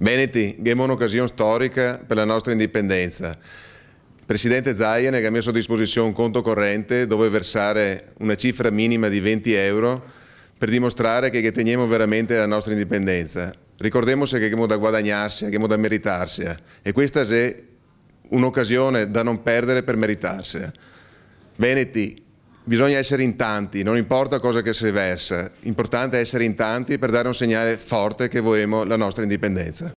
Veneti, abbiamo un'occasione storica per la nostra indipendenza. Presidente Zaien ha messo a disposizione un conto corrente dove versare una cifra minima di 20 euro per dimostrare che teniamo veramente la nostra indipendenza. Ricordiamo che abbiamo da guadagnarsi, che abbiamo da meritarsi eh. e questa è un'occasione da non perdere per meritarsi. Eh. Veneti, bisogna essere in tanti, non importa cosa che si versa, l'importante è essere in tanti per dare un segnale forte che vogliamo la nostra indipendenza.